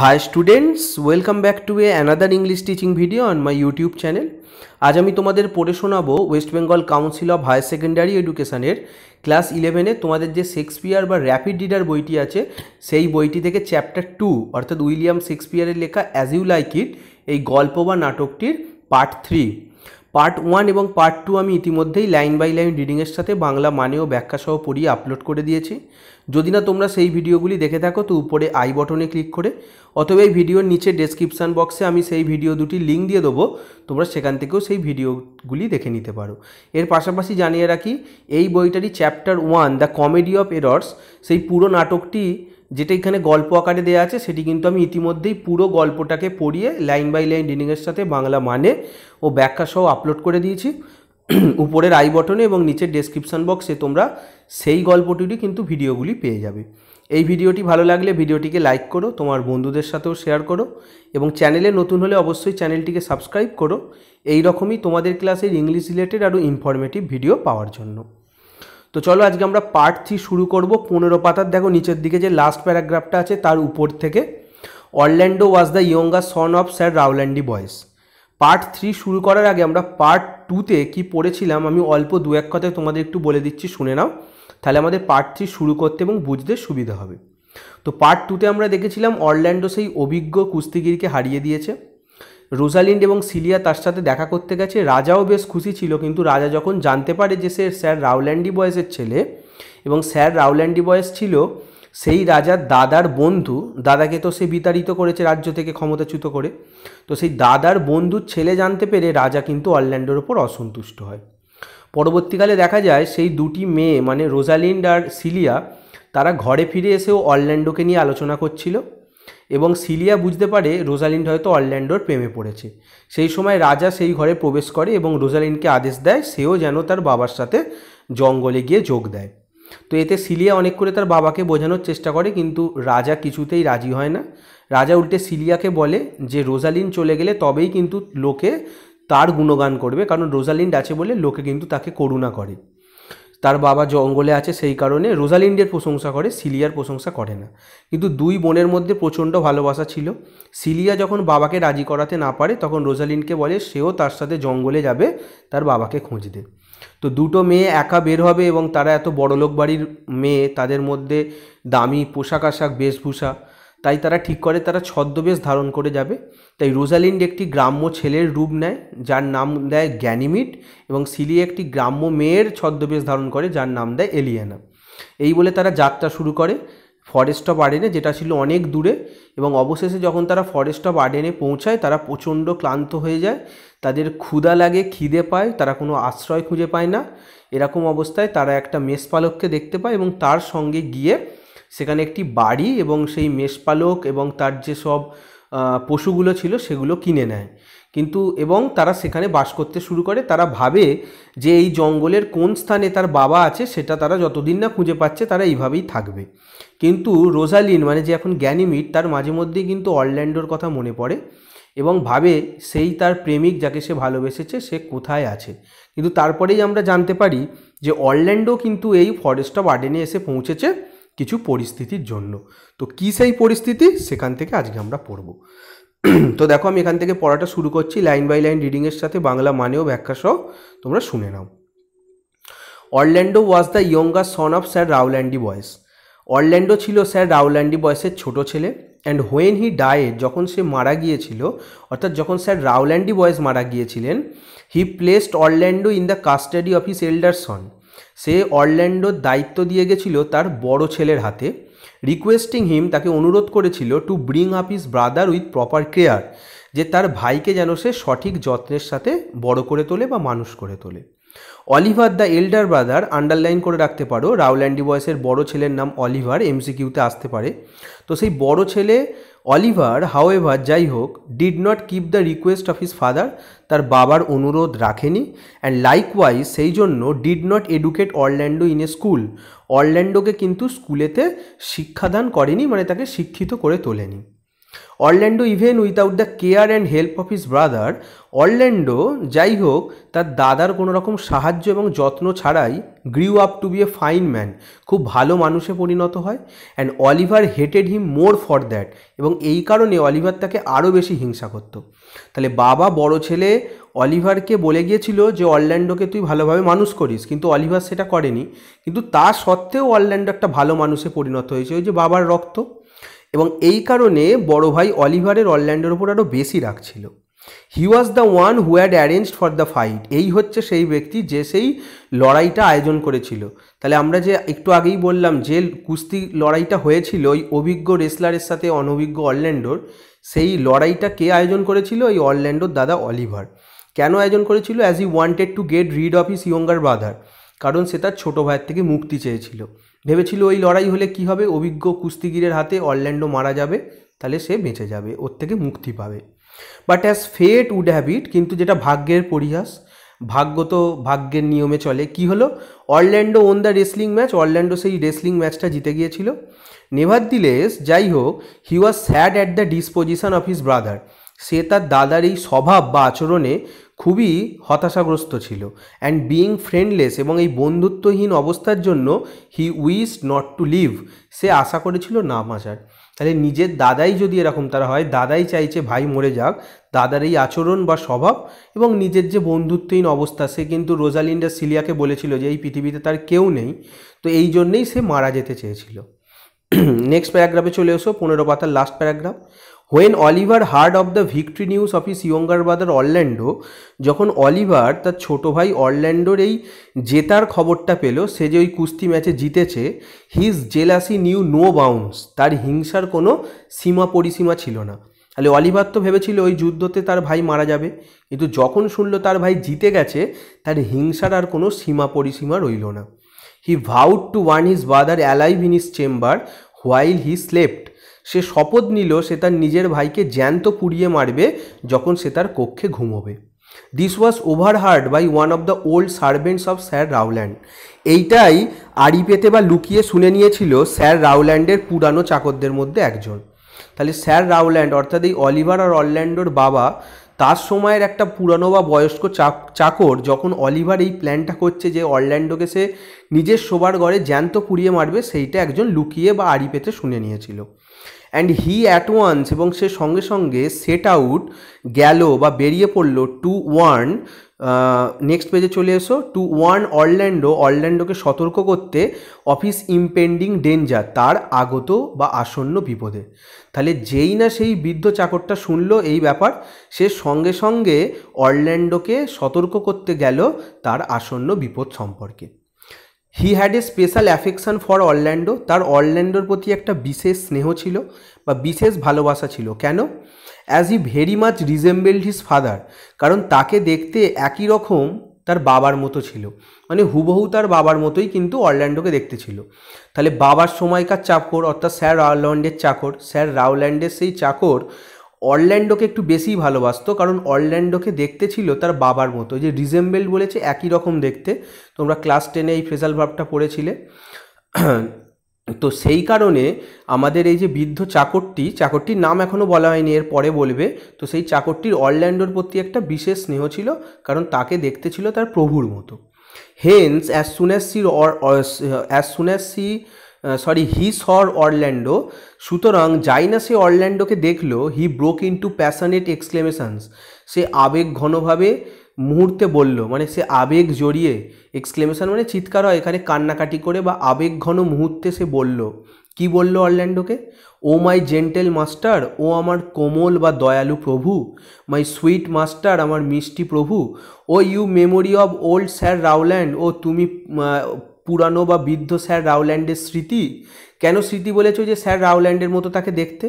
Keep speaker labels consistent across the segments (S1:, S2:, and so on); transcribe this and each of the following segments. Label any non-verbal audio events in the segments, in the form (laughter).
S1: high students welcome back to a another English teaching video on my YouTube channel আজ আমি তোমাদের পড়ে শোনাবো West Bengal council of higher secondary এডুকেশানের ক্লাস ইলেভেনে তোমাদের যে শেক্সপিয়ার বা র্যাপিড রিডার বইটি আছে সেই বইটি থেকে চ্যাপ্টার টু অর্থাৎ উইলিয়াম শেক্সপিয়ারের লেখা অ্যাজ ইউ লাইক ইট এই গল্প বা নাটকটির পার্ট থ্রি পার্ট ওয়ান এবং পার্ট টু আমি ইতিমধ্যেই লাইন বাই লাইন রিডিংয়ের সাথে বাংলা মানে ও ব্যাখ্যাসহ পড়িয়ে আপলোড করে দিয়েছি যদি না তোমরা সেই ভিডিওগুলি দেখে থাকো তো উপরে আই বটনে ক্লিক করে অথবা এই ভিডিওর নিচে ডেসক্রিপশান বক্সে আমি সেই ভিডিও দুটি লিঙ্ক দিয়ে দেবো তোমরা সেখান থেকেও সেই ভিডিওগুলি দেখে নিতে পারো এর পাশাপাশি জানিয়ে রাখি এই বইটারই chapter one the comedy of errors সেই পুরো নাটকটি যেটা এখানে গল্প আকারে দেওয়া আছে সেটি কিন্তু আমি ইতিমধ্যেই পুরো গল্পটাকে পড়িয়ে লাইন বাই লাইন রিডিংয়ের সাথে বাংলা মানে ও ব্যাখ্যা সহ আপলোড করে দিয়েছি (clears throat) উপরের আই বটনে এবং নিচের ডেসক্রিপশান বক্সে তোমরা সেই গল্পটিরই কিন্তু ভিডিওগুলি পেয়ে যাবে এই ভিডিওটি ভালো লাগলে ভিডিওটিকে লাইক করো তোমার বন্ধুদের সাথেও শেয়ার করো এবং চ্যানেলে নতুন হলে অবশ্যই চ্যানেলটিকে সাবস্ক্রাইব করো এই রকমই তোমাদের ক্লাসের ইংলিশ রিলেটেড আরও ইনফরমেটিভ ভিডিও পাওয়ার জন্য তো চলো আজকে আমরা পার্ট থ্রি শুরু করব পনেরো পাতার দেখো নিচের দিকে যে লাস্ট প্যারাগ্রাফটা আছে তার উপর থেকে Orlando was the younger son of sir Rowland de Boys part three শুরু করার আগে আমরা পার্ট টুতে কি পড়েছিলাম আমি অল্প দু এক কথায় তোমাদের একটু বলে দিচ্ছি শুনে নাও তাহলে আমাদের পার্ট থ্রি শুরু করতে এবং বুঝতে সুবিধা হবে তো পার্ট টুতে আমরা দেখেছিলাম অরল্যান্ডো সেই অভিজ্ঞ কুস্তিগিরকে হারিয়ে দিয়েছে রোজালিন্ড এবং সিলিয়া তার সাথে দেখা করতে গেছে রাজাও বেশ খুশি ছিল কিন্তু রাজা যখন জানতে পারে যে সে স্যার রাউল্যান্ডি বয়েসের ছেলে এবং স্যার রাউল্যান্ডি বয়েস ছিল সেই রাজার দাদার বন্ধু দাদাকে তো সে বিতাড়িত করেছে রাজ্য থেকে ক্ষমতাচ্যুত করে তো সেই দাদার বন্ধুর ছেলে জানতে পেরে রাজা কিন্তু অরল্যান্ডোর ওপর অসন্তুষ্ট হয় পরবর্তীকালে দেখা যায় সেই দুটি মেয়ে মানে রোজালিন্ড আর সিলিয়া তারা ঘরে ফিরে এসেও অরল্যান্ডোকে নিয়ে আলোচনা করছিল এবং সিলিয়া বুঝতে পারে রোজালিন হয়তো অরল্যান্ডোর প্রেমে পড়েছে সেই সময় রাজা সেই ঘরে প্রবেশ করে এবং রোজালিনকে আদেশ দেয় সেও যেন তার বাবার সাথে জঙ্গলে গিয়ে যোগ দেয় তো এতে সিলিয়া অনেক করে তার বাবাকে বোঝানোর চেষ্টা করে কিন্তু রাজা কিছুতেই রাজি হয় না রাজা উল্টে সিলিয়াকে বলে যে রোজালিন চলে গেলে তবেই কিন্তু লোকে তার গুণগান করবে কারণ রোজালিন্ড আছে বলে লোকে কিন্তু তাকে করুণা করে তার বাবা জঙ্গলে আছে সেই কারণে রোজালিন্ডের প্রশংসা করে সিলিয়ার প্রশংসা করে না কিন্তু দুই বোনের মধ্যে প্রচণ্ড ভালোবাসা ছিল সিলিয়া যখন বাবাকে রাজি করাতে না পারে তখন রোজালিনকে বলে সেও তার সাথে জঙ্গলে যাবে তার বাবাকে খুঁজতে তো দুটো মেয়ে একা বের হবে এবং তারা এত বড়লোক বাড়ির মেয়ে তাদের মধ্যে দামি পোশাক আশাক বেশভূষা তাই তারা ঠিক করে তারা ছদ্মবেশ ধারণ করে যাবে তাই রোজালিন্ড একটি গ্রাম্য ছেলের রূপ নেয় যার নাম দেয় জ্ঞানিমিট এবং সিলি একটি গ্রাম্য মেয়ের ছদ্মবেশ ধারণ করে যার নাম দেয় এলিয়ানা এই বলে তারা যাত্রা শুরু করে ফরেস্ট অফ আর্ডেনে যেটা ছিল অনেক দূরে এবং অবশেষে যখন তারা ফরেস্ট অফ আর্ডেনে পৌঁছায় তারা প্রচণ্ড ক্লান্ত হয়ে যায় তাদের ক্ষুদা লাগে খিদে পায় তারা কোনো আশ্রয় খুঁজে পায় না এরকম অবস্থায় তারা একটা মেষপালককে দেখতে পায় এবং তার সঙ্গে গিয়ে সেখানে একটি বাড়ি এবং সেই মেষপালক এবং তার যে সব পশুগুলো ছিল সেগুলো কিনে নেয় কিন্তু এবং তারা সেখানে বাস করতে শুরু করে তারা ভাবে যে এই জঙ্গলের কোন স্থানে তার বাবা আছে সেটা তারা যতদিন না খুঁজে পাচ্ছে তারা এইভাবেই থাকবে কিন্তু রোজালিন মানে যে এখন জ্ঞানীমিট তার মাঝে মধ্যেই কিন্তু অরল্যান্ডোর কথা মনে পড়ে এবং ভাবে সেই তার প্রেমিক যাকে সে ভালোবেসেছে সে কোথায় আছে কিন্তু তারপরেই আমরা জানতে পারি যে অরল্যান্ডো কিন্তু এই ফরেস্ট অফ আর্ডেনে এসে পৌঁছেছে কিছু পরিস্থিতির জন্য তো কী সেই পরিস্থিতি সেখান থেকে আজকে আমরা পড়ব (clears throat) তো দেখো আমি এখান থেকে পড়াটা শুরু করছি লাইন বাই লাইন রিডিংয়ের সাথে বাংলা মানেও ব্যাখ্যা সহ তোমরা শুনে নাও Orlando was the younger son of sir Rowland de Boys Orlando ছিল স্যার রাউল্যান্ডি বয়েসের ছোট ছেলে অ্যান্ড হোয়েন হি ডায়ে যখন সে মারা গিয়েছিল অর্থাৎ যখন স্যার রাউল্যান্ডি বয়েস মারা গিয়েছিলেন he placed Orlando in the custody of his elder son সে অরল্যান্ডোর দায়িত্ব দিয়ে গেছিল তার বড় ছেলের হাতে রিকোয়েস্টিং হিম তাকে অনুরোধ করেছিল to bring up his brother with proper care যে তার ভাইকে যেন সে সঠিক যত্নের সাথে বড় করে তোলে বা মানুষ করে তোলে Oliver the elder brother underline করে রাখতে পারো রাউল্যান্ডি বয়সের বড় ছেলের নাম অলিভার এমসিকিউতে আসতে পারে তো সেই বড় ছেলে অলিভার হাওয়েভার যাই হোক did not keep the request of his father তার বাবার অনুরোধ রাখেনি অ্যান্ড লাইকওয়াইজ সেই জন্য did not educate Orlando in a school অরল্যান্ডোকে কিন্তু স্কুলেতে শিক্ষাদান করেনি মানে তাকে শিক্ষিত করে তোলেনি Orlando even without the care and help of his brother Orlando যাই হোক তার দাদার কোনো রকম সাহায্য এবং যত্ন ছাড়াই grew up to be a fine man খুব ভালো মানুষে পরিণত হয় and Oliver hated him more for that এবং এই কারণে অলিভার তাকে আরও বেশি হিংসা করত তাহলে বাবা বড় ছেলে অলিভারকে বলে গিয়েছিল যে অরল্যান্ডোকে তুই ভালোভাবে মানুষ করিস কিন্তু অলিভার সেটা করেনি কিন্তু তা সত্ত্বেও অরল্যান্ডো একটা ভালো মানুষে পরিণত হয়েছে ওই যে বাবার রক্ত এবং এই কারণে বড় ভাই অলিভারের অরল্যান্ডের ওপর আরও বেশি রাখছিল he was the one who had arrange for the fight এই হচ্ছে সেই ব্যক্তি যে সেই লড়াইটা আয়োজন করেছিল তাহলে আমরা যে একটু আগেই বললাম যে কুস্তি লড়াইটা হয়েছিল ওই অভিজ্ঞ রেসলারের সাথে অনভিজ্ঞ অরল্যান্ডোর সেই লড়াইটা কে আয়োজন করেছিল ওই অরল্যান্ডোর দাদা অলিভার কেন আয়োজন করেছিল as he wanted to get rid of his younger brother কারণ সে তার ছোটো ভাইয়ের থেকে মুক্তি চেয়েছিল ভেবেছিল ওই লড়াই হলে কি হবে অভিজ্ঞ কুস্তিগিরের হাতে অরল্যান্ডো মারা যাবে তাহলে সে বেঁচে যাবে ওর থেকে মুক্তি পাবে but as fate would have it কিন্তু যেটা ভাগ্যের পরিহাস ভাগ্য তো ভাগ্যের নিয়মে চলে কি হলো Orlando won the wrestling match Orlando সেই রেসলিং ম্যাচটা জিতে গিয়েছিল নেভার দিলেস যাই হোক he was sad at the disposition of his brother সে তার দাদার এই স্বভাব বা আচরণে খুবই হতাশাগ্রস্ত ছিল অ্যান্ড বিইং ফ্রেন্ডলেস এবং এই বন্ধুত্বহীন অবস্থার জন্য he wished not to live সে আশা করেছিল না বাঁচার তাহলে নিজের দাদাই যদি এরকম তারা হয় দাদাই চাইছে ভাই মরে যাক দাদার এই আচরণ বা স্বভাব এবং নিজের যে বন্ধুত্বহীন অবস্থা সে কিন্তু রোজালিন্ডা সিলিয়াকে বলেছিল যে এই পৃথিবীতে তার কেউ নেই তো এই জন্যেই সে মারা যেতে চেয়েছিল নেক্সট (clears throat) প্যারাগ্রাফে চলে এসো পনেরো পাতার last paragraph when Oliver heard of the victory news of his younger brother Orlando যখন অলিভার তার ছোট ভাই অরল্যান্ডোর এই জেতার খবরটা পেল সে যে ওই কুস্তি ম্যাচে জিতেছে his jealousy knew no bounds তার হিংসার কোনো সীমা পরিসীমা ছিল না তাহলে অলিভার তো ভেবেছিল ওই যুদ্ধতে তার ভাই মারা যাবে কিন্তু যখন শুনলো তার ভাই জিতে গেছে তার হিংসার আর কোনো সীমা পরিসীমা রইল না he vowed to one his brother alive in his chamber while he slept সে শপথ নিল সে তার নিজের ভাইকে জ্যান্ত পুড়িয়ে মারবে যখন সে তার কক্ষে ঘুমোবে this was heard by one of the old servants of sir Rowland এইটাই আড়ি পেতে বা লুকিয়ে শুনে নিয়েছিল স্যার রাউল্যান্ডের পুরানো চাকরদের মধ্যে একজন তাহলে স্যার রাউল্যান্ড অর্থাৎ এই অলিভার আর অরল্যান্ডোর বাবা তার সময়ের একটা পুরানো বা বয়স্ক চাকর যখন অলিভার এই প্ল্যানটা করছে যে অরল্যান্ডোকে সে নিজের শোবার ঘরে জ্যান্ত পুড়িয়ে মারবে সেইটা একজন লুকিয়ে বা আড়ি পেতে শুনে নিয়েছিল অ্যান্ড হি অ্যাট ওয়ান্স এবং সে সঙ্গে সঙ্গে সেট আউট গেল বা বেরিয়ে পড়ল টু ওয়ান নেক্সট পেজে চলে এসো টু ওয়ান অরল্যান্ডো অরল্যান্ডোকে সতর্ক করতে অফিস ইম্পেন্ডিং ডেঞ্জার তার আগত বা আসন্ন বিপদে তাহলে যেই না সেই বৃদ্ধ চাকরটা শুনলো এই ব্যাপার সে সঙ্গে সঙ্গে অরল্যান্ডোকে সতর্ক করতে গেল তার আসন্ন বিপদ সম্পর্কে he had a special affection for Orlando তার অরল্যান্ডোর প্রতি একটা বিশেষ স্নেহ ছিল বা বিশেষ ভালোবাসা ছিল কেন as he very much resembled his father কারণ তাকে দেখতে একই রকম তার বাবার মতো ছিল মানে হুবহু তার বাবার মতোই কিন্তু অরল্যান্ডোকে দেখতে ছিল তাহলে বাবার সময়কার চাকর অর্থাৎ স্যার রাওল্যান্ডের চাকর স্যার রাউল্যান্ডের সেই চাকর অরল্যান্ডোকে একটু বেশি ভালোবাসতো কারণ অরল্যান্ডোকে দেখতে ছিল তার বাবার মতো যে রিজেম্বেল বলেছে একই রকম দেখতে তোমরা ক্লাস টেনে এই ফেজাল ভাবটা পড়েছিলে (clears throat) তো সেই কারণে আমাদের এই যে বৃদ্ধ চাকরটি চাকরটির নাম এখনও বলা হয়নি এর পরে বলবে তো সেই চাকরটির অরল্যান্ডোর প্রতি একটা বিশেষ স্নেহ ছিল কারণ তাকে দেখতে ছিল তার প্রভুর মতো hence as soon as see soon see sorry he saw Orlando সুতরাং যাই না সে অরল্যান্ডোকে দেখলো he broke into passionate exclamations সে আবেগ ঘনভাবে মুহূর্তে বলল মানে সে আবেগ জড়িয়ে এক্সক্লেমেশন মানে চিৎকার হয় এখানে কান্নাকাটি করে বা আবেগ ঘন মুহূর্তে সে বলল কি বলল অরল্যান্ডোকে ও মাই জেন্টেল মাস্টার ও আমার কোমল বা দয়ালু প্রভু মাই সুইট মাস্টার আমার মিষ্টি প্রভু O you memory of old sir Rowland ও তুমি পুরানো বা বৃদ্ধ স্যার রাউল্যান্ডের স্মৃতি কেন স্মৃতি বলেছো যে স্যার রাউল্যান্ডের মতো তাকে দেখতে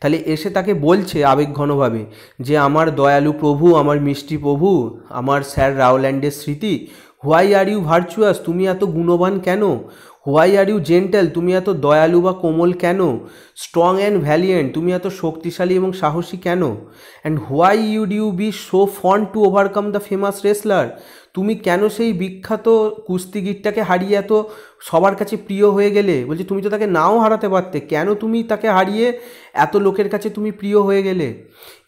S1: তাহলে এসে তাকে বলছে আবেগঘনভাবে যে আমার দয়ালু প্রভু আমার মিষ্টি প্রভু আমার স্যার রাউল্যান্ডের স্মৃতি হোয়াই আর ইউ ভার্চুয়াস তুমি এত গুণবান কেন হোয়াই আর ইউ জেন্টেল তুমি এত দয়ালু বা কোমল কেন স্ট্রং অ্যান্ড ভ্যালিয়েন্ট তুমি এত শক্তিশালী এবং সাহসী কেন and why would you be so fond to overcome the famous wrestler তুমি কেন সেই বিখ্যাত কুস্তিগিরটাকে হারিয়ে এত সবার কাছে প্রিয় হয়ে গেলে বলছে তুমি তো তাকে নাও হারাতে পারতে কেন তুমি তাকে হারিয়ে এত লোকের কাছে তুমি প্রিয় হয়ে গেলে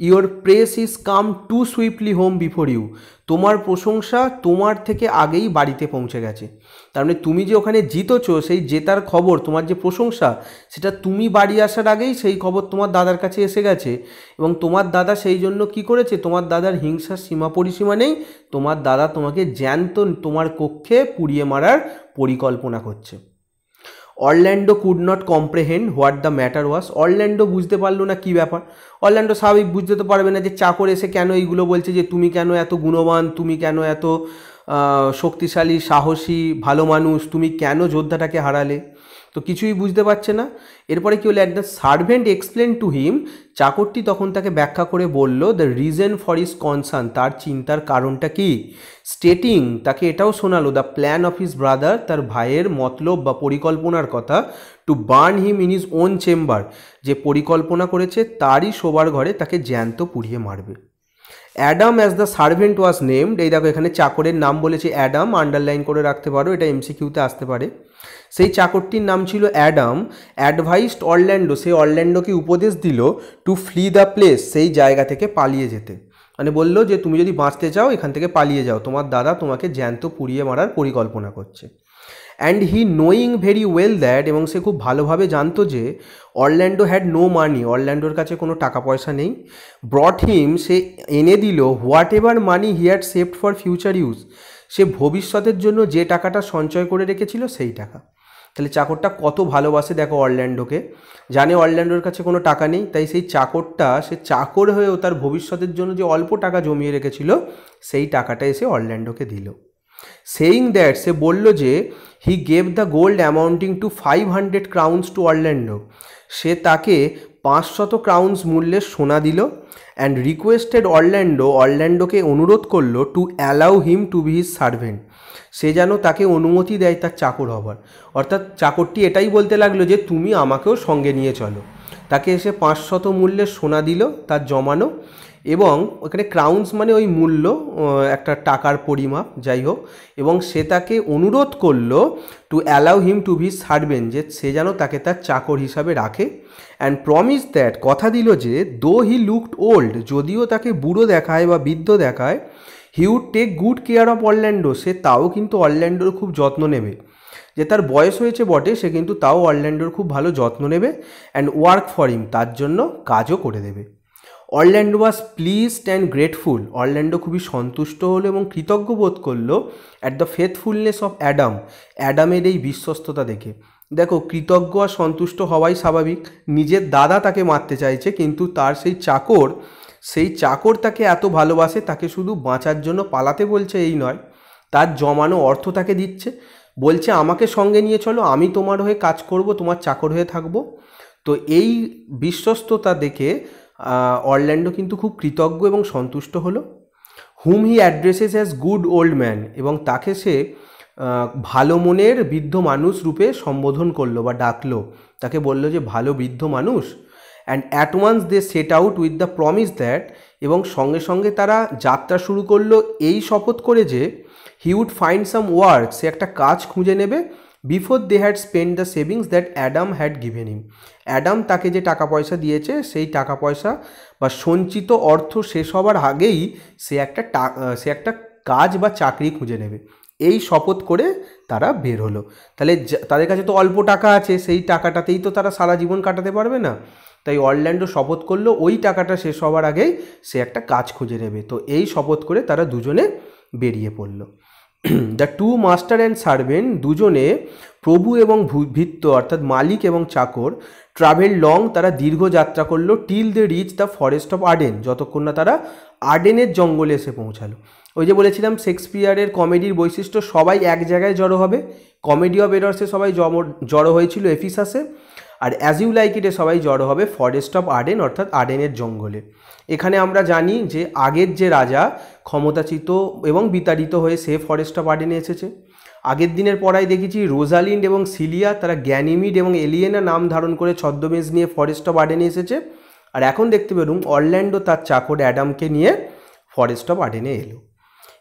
S1: your praise is come too swiftly home before you তোমার প্রশংসা তোমার থেকে আগেই বাড়িতে পৌঁছে গেছে তার মানে তুমি যে ওখানে জিতেছ সেই জেতার খবর তোমার যে প্রশংসা সেটা তুমি বাড়ি আসার আগেই সেই খবর তোমার দাদার কাছে এসে গেছে এবং তোমার দাদা সেই জন্য কি করেছে তোমার দাদার হিংসার সীমা পরিসীমা নেই তোমার দাদা তোমার তোমাকে জ্যান্ত তোমার কক্ষে পুড়িয়ে মারার পরিকল্পনা করছে Orlando could not comprehend what the matter was Orlando বুঝতে পারলো না কি ব্যাপার অরল্যান্ডো স্বাভাবিক বুঝতে তো পারবে না যে চাকর এসে কেন এইগুলো বলছে যে তুমি কেন এত গুণবান তুমি কেন এত শক্তিশালী সাহসী ভালো মানুষ তুমি কেন যোদ্ধাটাকে হারালে তো কিছুই বুঝতে পারছে না এরপরে কি হলো একদম সার্ভেন্ট এক্সপ্লেন টু হিম চাকরটি তখন তাকে ব্যাখ্যা করে বলল the reason for his concern তার চিন্তার কারণটা কি স্টেটিং তাকে এটাও শোনালো the plan of his brother তার ভাইয়ের মতলব বা পরিকল্পনার কথা to burn him in his own chamber যে পরিকল্পনা করেছে তারই শোবার ঘরে তাকে জ্যান্ত পুড়িয়ে মারবে Adam as the servant was named এই দেখো এখানে চাকরের নাম বলেছে অ্যাডাম আন্ডারলাইন করে রাখতে পারো এটা এমসিকিউতে আসতে পারে সেই চাকরটির নাম ছিল অ্যাডাম অ্যাডভাইসড অরল্যান্ডো সেই অরল্যান্ডোকে উপদেশ দিল টু ফ্লি দ্য প্লেস সেই জায়গা থেকে পালিয়ে যেতে মানে বললো যে তুমি যদি বাঁচতে চাও এখান থেকে পালিয়ে যাও তোমার দাদা তোমাকে জ্যান্ত পুড়িয়ে মারার পরিকল্পনা করছে and he knowing very well that এবং সে খুব ভালোভাবে জানতো যে অরল্যান্ডো হ্যাড নো মানি অরল্যান্ডোর কাছে কোনো টাকা পয়সা নেই ব্রট হিম সে এনে দিল whatever money he had saved for future use সে ভবিষ্যতের জন্য যে টাকাটা সঞ্চয় করে রেখেছিল সেই টাকা তাহলে চাকরটা কত ভালোবাসে দেখো অরল্যান্ডোকে জানে অরল্যান্ডোর কাছে কোনো টাকা নেই তাই সেই চাকরটা সে চাকর হয়েও তার ভবিষ্যতের জন্য যে অল্প টাকা জমিয়ে রেখেছিল সেই টাকাটা এসে অরল্যান্ডোকে দিল সেইং দ্যাট সে বলল যে he gave the gold amounting to five hundred crowns to Orlando সে তাকে পাঁচশত ক্রাউন্স মূল্যের সোনা দিল অ্যান্ড রিকোয়েস্টেড অরল্যান্ডো অরল্যান্ডোকে অনুরোধ করল to allow him to be his servant সে যেন তাকে অনুমতি দেয় তার চাকর হবার অর্থাৎ চাকরটি এটাই বলতে লাগলো যে তুমি আমাকেও সঙ্গে নিয়ে চলো তাকে এসে পাঁচশত মূল্যের সোনা দিল তার জমানো এবং ওখানে ক্রাউন্স মানে ওই মূল্য একটা টাকার পরিমাপ যাই হোক এবং সে তাকে অনুরোধ করলো to allow him to be servant যে সে যেন তাকে তার চাকর হিসাবে রাখে অ্যান্ড প্রমিস দ্যাট কথা দিল যে দো হি লুকড ওল্ড যদিও তাকে বুড়ো দেখায় বা বৃদ্ধ দেখায় he would take good care of Orlando সে তাও কিন্তু অরল্যান্ডোর খুব যত্ন নেবে যে তার বয়স হয়েছে বটে সে কিন্তু তাও অরল্যান্ডোর খুব ভালো যত্ন নেবে অ্যান্ড ওয়ার্ক ফর হিম তার জন্য কাজও করে দেবে Orlando was pleased and grateful Orlando খুবই সন্তুষ্ট হলো এবং কৃতজ্ঞ বোধ করলো at the faithfulness of Adam অ্যাডামের এই বিশ্বস্ততা দেখে দেখো কৃতজ্ঞ আর সন্তুষ্ট হওয়াই স্বাভাবিক নিজের দাদা তাকে মারতে চাইছে কিন্তু তার সেই চাকর সেই চাকর তাকে এত ভালোবাসে তাকে শুধু বাঁচার জন্য পালাতে বলছে এই নয় তার জমানো অর্থ তাকে দিচ্ছে বলছে আমাকে সঙ্গে নিয়ে চলো আমি তোমার হয়ে কাজ করব তোমার চাকর হয়ে থাকব তো এই বিশ্বস্ততা দেখে অরল্যান্ডো কিন্তু খুব কৃতজ্ঞ এবং সন্তুষ্ট হলো whom he addresses as good old man এবং তাকে সে ভালো মনের বৃদ্ধ মানুষ রূপে সম্বোধন করলো বা ডাকলো তাকে বলল যে ভালো বৃদ্ধ মানুষ and at once they set out with the promise that এবং সঙ্গে সঙ্গে তারা যাত্রা শুরু করলো এই শপথ করে যে he would find some work সে একটা কাজ খুঁজে নেবে before they had spend the savings that Adam had given him Adam তাকে যে টাকা পয়সা দিয়েছে সেই টাকা পয়সা বা সঞ্চিত অর্থ শেষ হবার আগেই সে একটা সে একটা কাজ বা চাকরি খুঁজে নেবে এই শপথ করে তারা বের হলো তাহলে তাদের কাছে তো অল্প টাকা আছে সেই টাকাটাতেই তো তারা সারা জীবন কাটাতে পারবে না তাই অরল্যান্ডো শপথ করলো ওই টাকাটা শেষ হওয়ার আগেই সে একটা কাজ খুঁজে নেবে তো এই শপথ করে তারা দুজনে বেরিয়ে পড়লো the two master and servant দুজনে প্রভু এবং ভিত্ত অর্থাৎ মালিক এবং চাকর ট্রাভেল লং তারা দীর্ঘ যাত্রা করলো till they reach the forest of Arden যতক্ষণ না তারা আডেনের জঙ্গলে এসে পৌঁছালো ওই যে বলেছিলাম শেক্সপিয়ারের কমেডির বৈশিষ্ট্য সবাই এক জায়গায় জড়ো হবে কমেডি অফ এরর্সে সবাই জড়ো হয়েছিল এফিসাসে আর অ্যাজ ইউ লাইক ইটে সবাই জড়ো হবে ফরেস্ট অফ আডেন অর্থাৎ আডেনের জঙ্গলে এখানে আমরা জানি যে আগের যে রাজা ক্ষমতাচিত এবং বিতাড়িত হয়ে সে ফরেস্টটা বার্ডেনে এসেছে আগের দিনের পরাই দেখেছি রোজালিন্ড এবং সিলিয়া তারা গ্যানিমিড এবং এলিয়েনা নাম ধারণ করে ছদ্মবেশ নিয়ে ফরেস্টা বার্ডেনে এসেছে আর এখন দেখতে পেলুম অরল্যান্ডো তার চাকর অ্যাডামকে নিয়ে ফরেস্টা বার্ডেনে এলো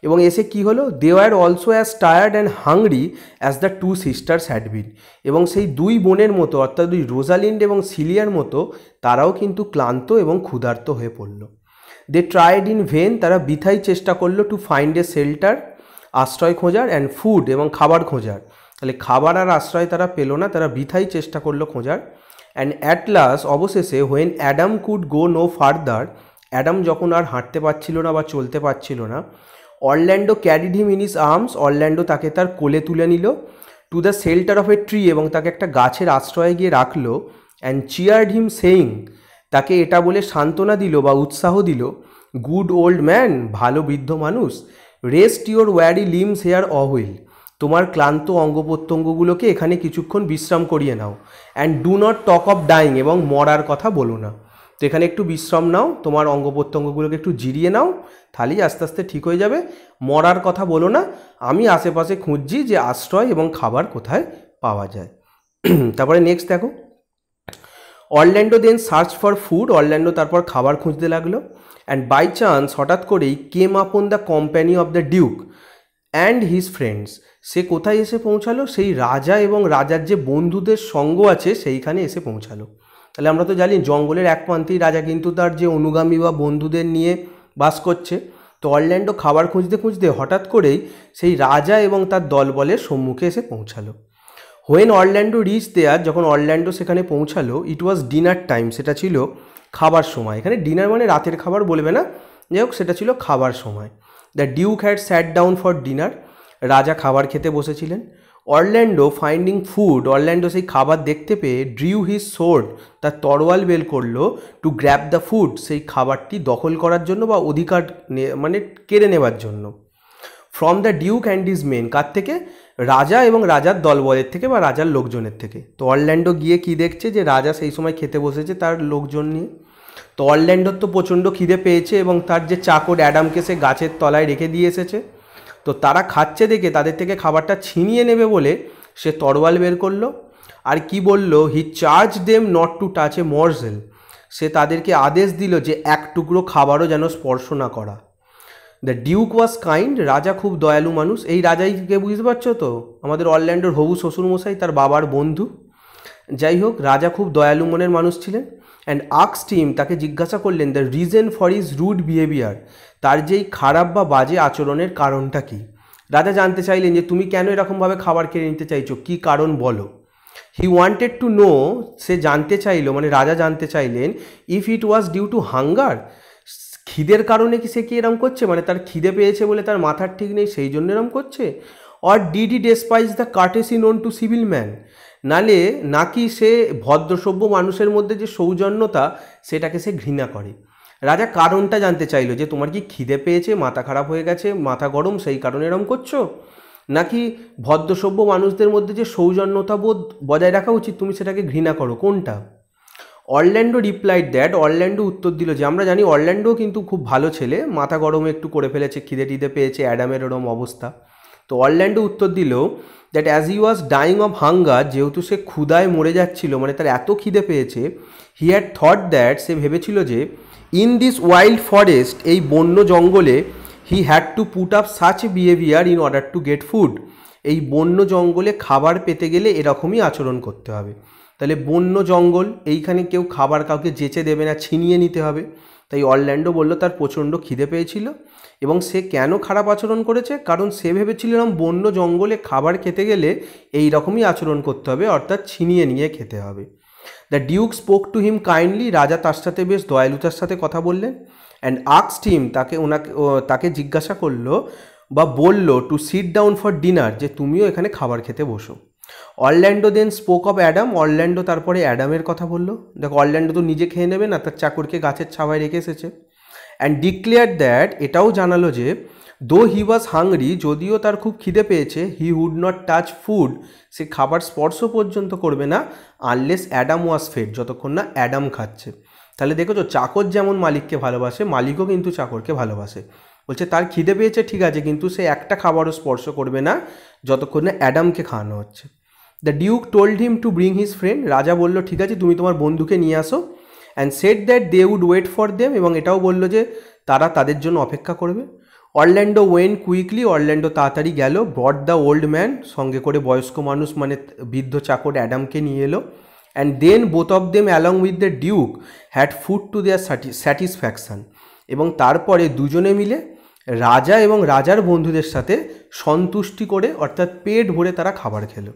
S1: এবং এসে কি হলো they are also as tired and hungry as the two sisters had been এবং সেই দুই বোনের মতো অর্থাৎ দুই রোজালিন্ড এবং সিলিয়ার মতো তারাও কিন্তু ক্লান্ত এবং ক্ষুধার্ত হয়ে পড়ল দে ট্রাইড ইন ভেন তারা বৃথাই চেষ্টা করলো টু ফাইন্ড এ শেল্টার আশ্রয় খোঁজার অ্যান্ড ফুড এবং খাবার খোঁজার তাহলে খাবার আর আশ্রয় তারা পেলো না তারা বৃথাই চেষ্টা করলো খোঁজার অ্যান্ড অ্যাটলাস অবশেষে when Adam could go no further Adam যখন আর হাঁটতে পারছিল না বা চলতে পারছিল না Orlando carried him in his arms Orlando তাকে তার কোলে তুলে নিল to the shelter of a tree এবং তাকে একটা গাছের আশ্রয়ে গিয়ে রাখলো অ্যান্ড চিয়ার্ড হিম সেইং তাকে এটা বলে সান্ত্বনা দিল বা উৎসাহ দিল গুড ওল্ড ম্যান ভালো বৃদ্ধ মানুষ rest your weary limbs here awhile তোমার ক্লান্ত অঙ্গ প্রত্যঙ্গগুলোকে এখানে কিছুক্ষণ বিশ্রাম করিয়ে নাও and do not talk of dying এবং মরার কথা বলো না তো এখানে একটু বিশ্রাম নাও তোমার অঙ্গ প্রত্যঙ্গগুলোকে একটু জিরিয়ে নাও তাহলেই আস্তে আস্তে ঠিক হয়ে যাবে মরার কথা বলো না আমি আশেপাশে খুঁজছি যে আশ্রয় এবং খাবার কোথায় পাওয়া যায় (clears throat) তারপরে নেক্সট দেখো Orlando then search for food Orlando তারপর খাবার খুঁজতে লাগলো অ্যান্ড বাই চান্স হঠাৎ করেই came up on the company of the duke and his friends সে কোথায় এসে পৌঁছালো সেই রাজা এবং রাজার যে বন্ধুদের সঙ্গ আছে সেইখানে এসে পৌঁছালো তাহলে আমরা তো জানি জঙ্গলের এক প্রান্তেই রাজা কিন্তু তার যে অনুগামী বা বন্ধুদের নিয়ে বাস করছে তো অরল্যান্ডো খাবার খুঁজতে খুঁজতে হঠাৎ করেই সেই রাজা এবং তার দলবলের সম্মুখে এসে পৌঁছালো হোয়েন অরল্যান্ডো রিচ দেয়ার যখন অরল্যান্ডো সেখানে পৌঁছালো ইট ওয়াজ ডিনার টাইম সেটা ছিল খাবার সময় এখানে ডিনার মানে রাতের খাবার বলবে না যাই হোক সেটা ছিল খাবার সময় the duke had sat down for dinner রাজা খাবার খেতে বসেছিলেন অরল্যান্ডো ফাইন্ডিং ফুড অরল্যান্ডো সেই খাবার দেখতে পেয়ে ড্রিউ হিজ সোর্ড তার তরোয়াল বেল করলো টু গ্র্যাব দ্য ফুড সেই খাবারটি দখল করার জন্য বা অধিকার মানে কেড়ে নেবার জন্য from the duke and his men কার থেকে রাজা এবং রাজার দলবলের থেকে বা রাজার লোকজনের থেকে তো অরল্যান্ডো গিয়ে কি দেখছে যে রাজা সেই সময় খেতে বসেছে তার লোকজন নিয়ে তো অরল্যান্ডোর তো প্রচণ্ড খিদে পেয়েছে এবং তার যে চাকর অ্যাডামকে সে গাছের তলায় রেখে দিয়ে এসেছে তো তারা খাচ্ছে দেখে তাদের থেকে খাবারটা ছিনিয়ে নেবে বলে সে তরোয়াল বের করলো আর কি বলল he charge them not to touch a morsel সে তাদেরকে আদেশ দিল যে এক টুকরো খাবারও যেন স্পর্শ না করা দ্য ডিউক ওয়াজ কাইন্ড রাজা খুব দয়ালু মানুষ এই রাজাইকে বুঝতে পারছো তো আমাদের অরল্যান্ডোর হবু শ্বশুরমশাই তার বাবার বন্ধু যাই হোক রাজা খুব দয়ালু মনের মানুষ ছিলেন অ্যান্ড আক্স টিম তাকে জিজ্ঞাসা করলেন the reason for his rude behaviour তার যেই খারাপ বা বাজে আচরণের কারণটা কি রাজা জানতে চাইলেন যে তুমি কেন এরকমভাবে খাবার কেড়ে নিতে চাইছো কি কারণ বলো হি ওয়ান্টেড টু নো সে জানতে চাইল মানে রাজা জানতে চাইলেন if it was due to hunger খিদের কারণে কি সে কি এরম করছে মানে তার খিদে পেয়েছে বলে তার মাথার ঠিক নেই সেই জন্য এরম করছে or did he despise the courtesy known to civil man নালে নাকি সে ভদ্রসভ্য মানুষের মধ্যে যে সৌজন্যতা সেটাকে সে ঘৃণা করে রাজা কারণটা জানতে চাইলো যে তোমার কি খিদে পেয়েছে মাথা খারাপ হয়ে গেছে মাথা গরম সেই কারণে এরম করছো নাকি ভদ্রসভ্য মানুষদের মধ্যে যে সৌজন্যতা বোধ বজায় রাখা উচিত তুমি সেটাকে ঘৃণা করো কোনটা অরল্যান্ডো রিপ্লাইড দ্যাট অরল্যান্ডো উত্তর দিল যে আমরা জানি অরল্যান্ডো কিন্তু খুব ভালো ছেলে মাথা গরম একটু করে ফেলেছে খিদে টিদে পেয়েছে অ্যাডামের ওরম অবস্থা তো অরল্যান্ডো উত্তর দিল that as he was dying of hunger যেহেতু সে ক্ষুদায় মরে যাচ্ছিল মানে তার এত খিদে পেয়েছে হি হ্যাড থট দ্যাট সে ভেবেছিল যে ইন দিস ওয়াইল্ড ফরেস্ট এই বন্য জঙ্গলে he had to put up such behaviour in order to get food এই বন্য জঙ্গলে খাবার পেতে গেলে এরকমই আচরণ করতে হবে তাহলে বন্য জঙ্গল এইখানে কেউ খাবার কাউকে যেচে দেবে না ছিনিয়ে নিতে হবে তাই অরল্যান্ডো বলল তার প্রচণ্ড খিদে পেয়েছিল এবং সে কেন খারাপ আচরণ করেছে কারণ সে ভেবেছিল এরকম বন্য জঙ্গলে খাবার খেতে গেলে এই রকমই আচরণ করতে হবে অর্থাৎ ছিনিয়ে নিয়ে খেতে হবে the duke spoke to him kindly রাজা তার সাথে বেশ দয়ালুতার সাথে কথা বললেন অ্যান্ড আক্স হিম তাকে ওনাকে তাকে জিজ্ঞাসা করলো বা বলল to sit down for dinner যে তুমিও এখানে খাবার খেতে বসো Orlando then spoke of Adam Orlando তারপরে অ্যাডামের কথা বললো দেখো অরল্যান্ডো তো নিজে খেয়ে নেবে না তার চাকরকে গাছের ছাওয়ায় রেখে এসেছে অ্যান্ড ডিক্লেয়ার দ্যাট এটাও জানালো যে দো হি ওয়াজ হাংরি যদিও তার খুব খিদে পেয়েছে he would not touch food সে খাবার স্পর্শ পর্যন্ত করবে না আনলেস অ্যাডাম ওয়াজ ফেড যতক্ষণ না অ্যাডাম খাচ্ছে তাহলে দেখেছো চাকর যেমন মালিককে ভালোবাসে মালিকও কিন্তু চাকরকে ভালোবাসে বলছে তার খিদে পেয়েছে ঠিক আছে কিন্তু সে একটা খাবারও স্পর্শ করবে না যতক্ষণ না অ্যাডামকে খাওয়ানো হচ্ছে the duke told him to bring his friend রাজা বলল ঠিক আছে তুমি তোমার বন্ধুকে নিয়ে আসো and said that they would wait for them এবং এটাও বললো যে তারা তাদের জন্য অপেক্ষা করবে অরল্যান্ডো ওয়েন কুইকলি অরল্যান্ডো তাড়াতাড়ি গেল ব্রড দ্য ওল্ড ম্যান সঙ্গে করে বয়স্ক মানুষ মানে বৃদ্ধ চাকর অ্যাডামকে নিয়ে এলো and then both of them along with the duke had food to their satisfaction এবং তারপরে দুজনে মিলে রাজা এবং রাজার বন্ধুদের সাথে সন্তুষ্টি করে অর্থাৎ পেট ভরে তারা খাবার খেলো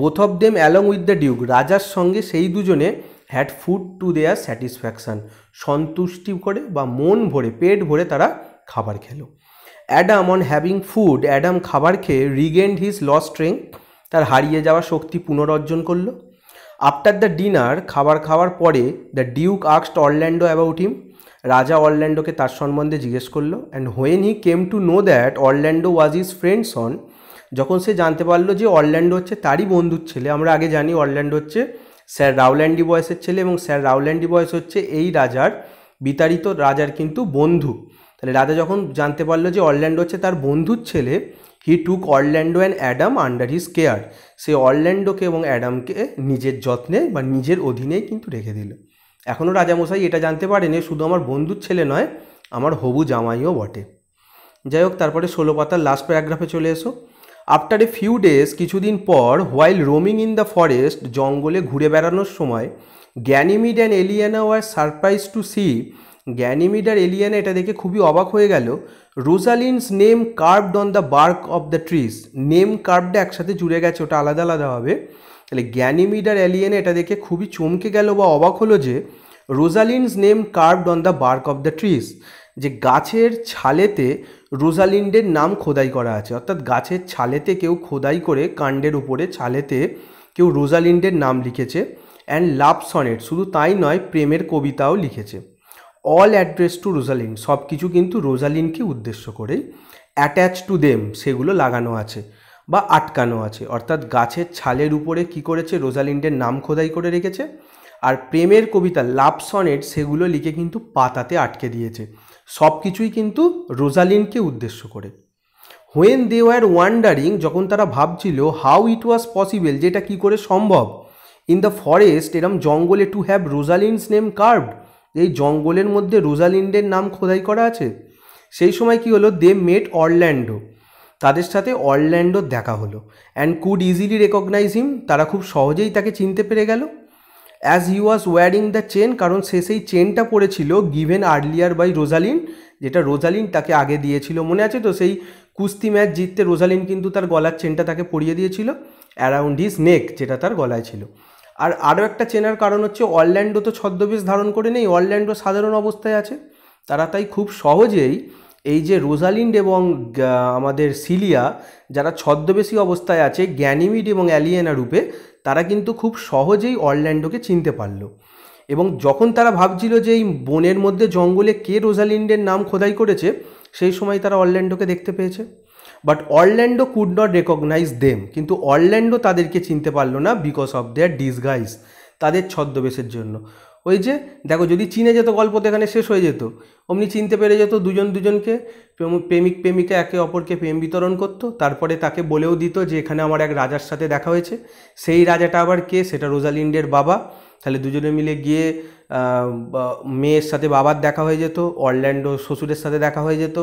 S1: both of them along with the duke রাজার সঙ্গে সেই দুজনে had food to their satisfaction সন্তুষ্টি করে বা মন ভরে পেট ভরে তারা খাবার খেলো Adam on having food Adam খাবার খেয়ে রিগেন্ড হিজ ল স্ট্রেংথ তার হারিয়ে যাওয়া শক্তি পুনরর্জন করলো আফটার দ্য ডিনার খাবার খাওয়ার পরে দ্য ডিউক আক্সড অরল্যান্ডো অ্যাবাউট হিম রাজা অরল্যান্ডোকে তার সম্বন্ধে জিজ্ঞেস করলো and when he came to know that Orlando was his friend's son যখন সে জানতে পারলো যে অরল্যান্ডো হচ্ছে তারই বন্ধুর ছেলে আমরা আগে জানি অরল্যান্ডো হচ্ছে স্যার রাউল্যান্ডি বয়সের ছেলে এবং স্যার রাউল্যান্ডি বয়স হচ্ছে এই রাজার বিতাড়িত রাজার কিন্তু বন্ধু তাহলে রাজা যখন জানতে পারলো যে অরল্যান্ডো হচ্ছে তার বন্ধুর ছেলে he took Orlando and Adam under his care সে অরল্যান্ডোকে এবং অ্যাডামকে নিজের যত্নে বা নিজের অধীনেই কিন্তু রেখে দিল এখনও রাজামশাই এটা জানতে পারেনি শুধু আমার বন্ধুর ছেলে নয় আমার হবু জামাইও বটে যাই হোক তারপরে ষোলো পাতার লাস্ট প্যারাগ্রাফে চলে এসো আফটার এ ফিউ ডেজ কিছুদিন পর while roaming in the forest জঙ্গলে ঘুরে বেড়ানোর সময় Ganymede and Aliena were surprise to see Ganymede আর এলিয়ানা এটা দেখে খুবই অবাক হয়ে গেল Rosalind's name carved on the bark of the trees name carved একসাথে জুড়ে গেছে ওটা আলাদা আলাদা হবে তাহলে গ্যানিমিড আর এলিয়ানা এটা দেখে খুবই চমকে গেল বা অবাক হলো যে Rosalind's name carved on the bark of the trees যে গাছের ছালেতে রোজালিন্ডের নাম খোদাই করা আছে অর্থাৎ গাছের ছালেতে কেউ খোদাই করে কাণ্ডের উপরে ছালেতে কেউ রোজালিন্ডের নাম লিখেছে অ্যান্ড লাভ সনেট শুধু তাই নয় প্রেমের কবিতাও লিখেছে অল অ্যাড্রেস টু রোজালিন সব কিছু কিন্তু রোজালিনকে উদ্দেশ্য করেই অ্যাটাচ টু দেম সেগুলো লাগানো আছে বা আটকানো আছে অর্থাৎ গাছের ছালের উপরে কি করেছে রোজালিন্ডের নাম খোদাই করে রেখেছে আর প্রেমের কবিতা লাভ সনেট সেগুলো লিখে কিন্তু পাতাতে আটকে দিয়েছে সব কিছুই কিন্তু রোজালিনকে উদ্দেশ্য করে হোয়েন দে ওয়ার ওয়ান্ডারিং যখন তারা ভাবছিল হাউ ইট ওয়াজ পসিবল যেটা কী করে সম্ভব ইন দ্য ফরেস্ট এরম জঙ্গলে to have Rosalind's name carve এই জঙ্গলের মধ্যে রোজালিন্ডের নাম খোদাই করা আছে সেই সময় কি হলো দে মেট অরল্যান্ডো তাদের সাথে অরল্যান্ডোর দেখা হলো and could easily recognise him তারা খুব সহজেই তাকে চিনতে পেরে গেল as he was wearing the chain কারণ সে সেই চেনটা পড়েছিল গিভেন আর্লিয়ার বাই রোজালিন যেটা রোজালিন তাকে আগে দিয়েছিল মনে আছে তো সেই কুস্তি ম্যাচ জিততে রোজালিন কিন্তু তার গলার চেনটা তাকে পরিয়ে দিয়েছিল অ্যারাউন্ড হিজ নেক যেটা তার গলায় ছিল আর আরও একটা চেনার কারণ হচ্ছে অরল্যান্ডো তো ছদ্মবেশ ধারণ করে নেই অরল্যান্ডো সাধারণ অবস্থায় আছে তারা তাই খুব সহজেই এই যে রোজালিন্ড এবং আমাদের সিলিয়া যারা ছদ্মবেশী অবস্থায় আছে গ্যানিমিড এবং অ্যালিয়েনা রূপে তারা কিন্তু খুব সহজেই অরল্যান্ডোকে চিনতে পারল এবং যখন তারা ভাবছিল যে এই বনের মধ্যে জঙ্গলে কে রোজালিন্ডের নাম খোদাই করেছে সেই সময় তারা অরল্যান্ডোকে দেখতে পেয়েছে but Orlando could not recognise them কিন্তু অরল্যান্ডো তাদেরকে চিনতে পারলো না বিকজ অফ দেয়ার ডিসগাইজ তাদের ছদ্মবেশের জন্য ওই যে দেখো যদি চিনে যেত গল্প তো এখানে শেষ হয়ে যেত অমনি চিনতে পেরে যেত দুজন দুজনকে প্রেমিক প্রেমিকা একে অপরকে প্রেম বিতরণ করত তারপরে তাকে বলেও দিত যে এখানে আমার এক রাজার সাথে দেখা হয়েছে সেই রাজাটা আবার কে সেটা রোজালিন্ডের বাবা তাহলে দুজনে মিলে গিয়ে মেয়ের সাথে বাবার দেখা হয়ে যেত অরল্যান্ডো শ্বশুরের সাথে দেখা হয়ে যেত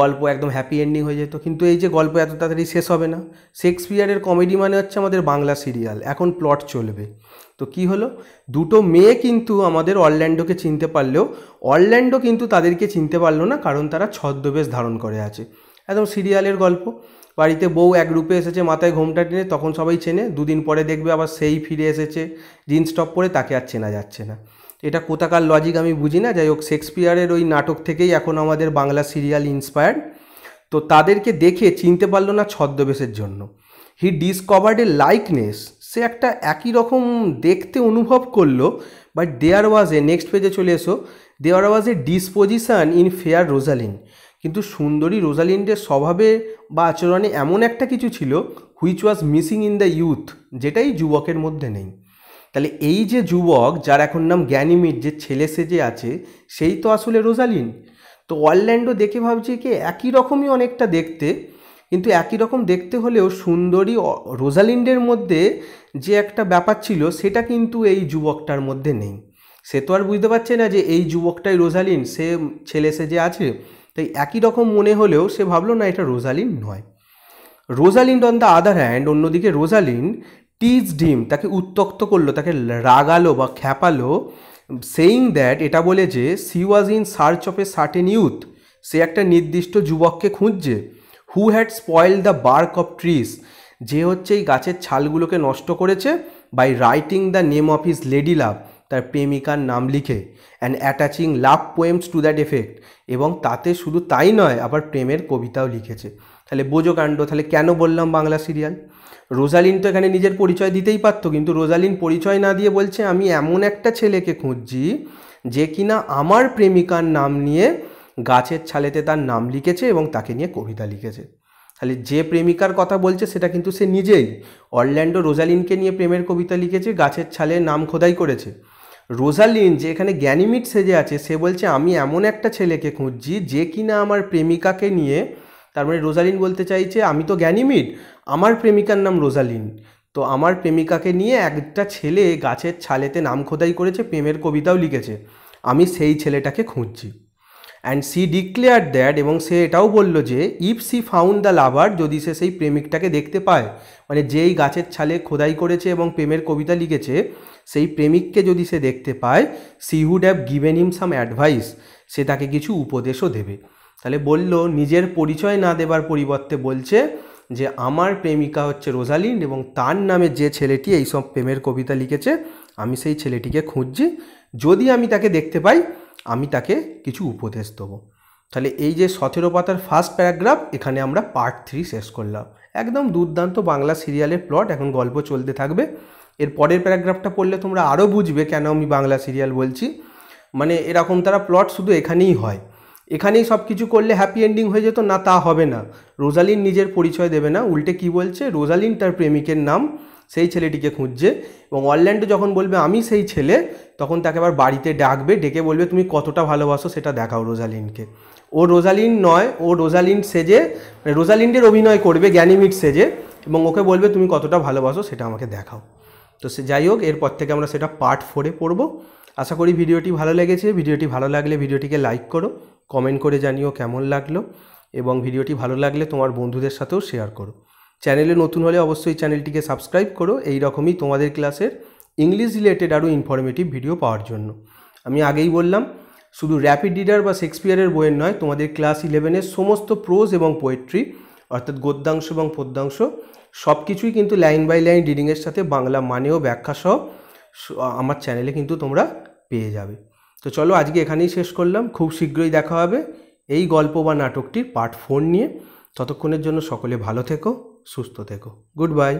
S1: গল্প একদম হ্যাপি এন্ডিং হয়ে যেত কিন্তু এই যে গল্প এত তাড়াতাড়ি শেষ হবে না শেক্সপিয়ারের কমেডি মানে হচ্ছে আমাদের বাংলা সিরিয়াল এখন প্লট চলবে তো কি হলো দুটো মেয়ে কিন্তু আমাদের অরল্যান্ডোকে চিনতে পারলেও অরল্যান্ডো কিন্তু তাদেরকে চিনতে পারলো না কারণ তারা ছদ্মবেশ ধারণ করে আছে একদম সিরিয়ালের গল্প বাড়িতে বউ এক রূপে এসেছে মাথায় ঘোমটা টেনে তখন সবাই চেনে দুদিন পরে দেখবে আবার সেই ফিরে এসেছে জিন্স টপ পরে তাকে আর চেনা যাচ্ছে না এটা কোথাকার লজিক আমি বুঝি না যাই হোক শেক্সপিয়ারের ওই নাটক থেকেই এখন আমাদের বাংলা সিরিয়াল ইন্সপায়ার্ড তো তাদেরকে দেখে চিনতে পারলো না ছদ্মবেশের জন্য হি ডিসকভার্ড এ লাইকনেস সে একটা একই রকম দেখতে অনুভব করলো but there was A next পেজে চলে এসো there was a disposition in fair Rosalind কিন্তু সুন্দরী রোজালিনের স্বভাবে বা আচরণে এমন একটা কিছু ছিল which was missing in the youth যেটাই যুবকের মধ্যে নেই তাহলে এই যে যুবক যার এখন নাম গ্যানিমিট যে ছেলে সেজে আছে সেই তো আসলে রোজালিন তো অরল্যান্ডো দেখে ভাবছি কি একই রকমই অনেকটা দেখতে কিন্তু একই রকম দেখতে হলেও সুন্দরী রোজালিন্ডের মধ্যে যে একটা ব্যাপার ছিল সেটা কিন্তু এই যুবকটার মধ্যে নেই সে তো আর বুঝতে পারছে না যে এই যুবকটাই রোজালিন সে ছেলে সে যে আছে তাই একই রকম মনে হলেও সে ভাবলো না এটা রোজালিন নয় Rosalind on the other hand অন্যদিকে রোজালিন টিজ ডিম তাকে উত্তক্ত করলো তাকে রাগালো বা খ্যাপালো সেইং দ্যাট এটা বলে যে she was in search of a certain youth সে একটা নির্দিষ্ট যুবককে খুঁজছে who had spoil the bark of trees যে হচ্ছে এই গাছের ছালগুলোকে নষ্ট করেছে by writing the name of his lady love তার প্রেমিকার নাম লিখে and attaching love poems to that effect এবং তাতে শুধু তাই নয় আবার প্রেমের কবিতাও লিখেছে তাহলে বোজকাণ্ড তাহলে কেন বললাম বাংলা সিরিয়াল রোজালিন তো এখানে নিজের পরিচয় দিতেই পারতো কিন্তু রোজালিন পরিচয় না দিয়ে বলছে আমি এমন একটা ছেলেকে খুঁজছি যে কিনা আমার প্রেমিকার নাম নিয়ে গাছের ছালেতে তার নাম লিখেছে এবং তাকে নিয়ে কবিতা লিখেছে তাহলে যে প্রেমিকার কথা বলছে সেটা কিন্তু সে নিজেই অরল্যান্ডো রোজালিনকে নিয়ে প্রেমের কবিতা লিখেছে গাছের ছালে নাম খোদাই করেছে রোজালিন যে এখানে জ্ঞানীমিট সেজে আছে সে বলছে আমি এমন একটা ছেলেকে খুঁজছি যে কিনা আমার প্রেমিকাকে নিয়ে তার মানে রোজালিন বলতে চাইছে আমি তো জ্ঞানীমিট আমার প্রেমিকার নাম রোজালিন তো আমার প্রেমিকাকে নিয়ে একটা ছেলে গাছের ছালেতে নাম খোদাই করেছে প্রেমের কবিতাও লিখেছে আমি সেই ছেলেটাকে খুঁজছি অ্যান্ড সি ডিক্লেয়ার দ্যাট এবং সে এটাও বলল যে if she found the lover যদি সে সেই প্রেমিকটাকে দেখতে পায় মানে যেই গাছের ছালে খোদাই করেছে এবং প্রেমের কবিতা লিখেছে সেই প্রেমিককে যদি সে দেখতে পায় she would have given him some advice সে তাকে কিছু উপদেশও দেবে তাহলে বলল নিজের পরিচয় না দেবার পরিবর্তে বলছে যে আমার প্রেমিকা হচ্ছে রোজালিন এবং তার নামে যে ছেলেটি এইসব প্রেমের কবিতা লিখেছে আমি সেই ছেলেটিকে খুঁজছি যদি আমি তাকে দেখতে পাই আমি তাকে কিছু উপদেশ দেবো তাহলে এই যে সতেরো পাতার ফার্স্ট প্যারাগ্রাফ এখানে আমরা পার্ট থ্রি শেষ করলাম একদম দুর্দান্ত বাংলা সিরিয়ালের প্লট এখন গল্প চলতে থাকবে এর পরের প্যারাগ্রাফটা পড়লে তোমরা আরও বুঝবে কেন আমি বাংলা সিরিয়াল বলছি মানে এরকম তারা প্লট শুধু এখানেই হয় এখানেই সব কিছু করলে হ্যাপি এন্ডিং হয়ে যেত না তা হবে না রোজালিন নিজের পরিচয় দেবে না উল্টে কি বলছে রোজালিন তার প্রেমিকের নাম সেই ছেলেটিকে খুঁজছে এবং অরল্যান্ডো যখন বলবে আমি সেই ছেলে তখন তাকে আবার বাড়িতে ডাকবে ডেকে বলবে তুমি কতটা ভালোবাসো সেটা দেখাও রোজালিনকে ও রোজালিন নয় ও রোজালিন সেজে মানে রোজালিনের অভিনয় করবে জ্ঞানিমিট সেজে এবং ওকে বলবে তুমি কতটা ভালোবাসো সেটা আমাকে দেখাও তো সে যাই হোক এরপর থেকে আমরা সেটা পার্ট ফোরে পড়ব আশা করি ভিডিওটি ভালো লেগেছে ভিডিওটি ভালো লাগলে ভিডিওটিকে লাইক করো কমেন্ট করে জানিও কেমন লাগলো এবং ভিডিওটি ভালো লাগলে তোমার বন্ধুদের সাথেও শেয়ার করো চ্যানেলে নতুন হলে অবশ্যই চ্যানেলটিকে সাবস্ক্রাইব করো এই রকমই তোমাদের ক্লাসের ইংলিশ রিলেটেড আরও ইনফরমেটিভ ভিডিও পাওয়ার জন্য আমি আগেই বললাম শুধু র্যাপিড রিডার বা শেক্সপিয়ারের বইয়ের নয় তোমাদের ক্লাস ইলেভেনের সমস্ত প্রোজ এবং পোয়েট্রি অর্থাৎ গদ্যাংশ এবং পদ্যাংশ সব কিছুই কিন্তু লাইন বাই লাইন রিডিংয়ের সাথে বাংলা মানেও ব্যাখ্যা সহ আমার চ্যানেলে কিন্তু তোমরা পেয়ে যাবে তো চলো আজকে এখানেই শেষ করলাম খুব শীঘ্রই দেখা হবে এই গল্প বা নাটকটির পার্ট ফোর নিয়ে ততক্ষণের জন্য সকলে ভালো থেকো সুস্থ থেকো গুড বাই